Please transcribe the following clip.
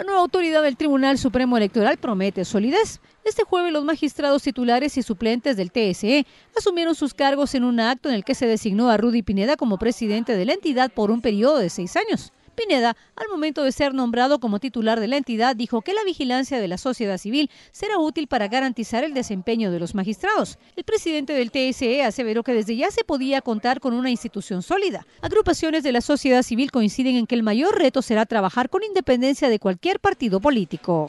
La nueva autoridad del Tribunal Supremo Electoral promete solidez. Este jueves los magistrados titulares y suplentes del TSE asumieron sus cargos en un acto en el que se designó a Rudy Pineda como presidente de la entidad por un periodo de seis años al momento de ser nombrado como titular de la entidad, dijo que la vigilancia de la sociedad civil será útil para garantizar el desempeño de los magistrados. El presidente del TSE aseveró que desde ya se podía contar con una institución sólida. Agrupaciones de la sociedad civil coinciden en que el mayor reto será trabajar con independencia de cualquier partido político.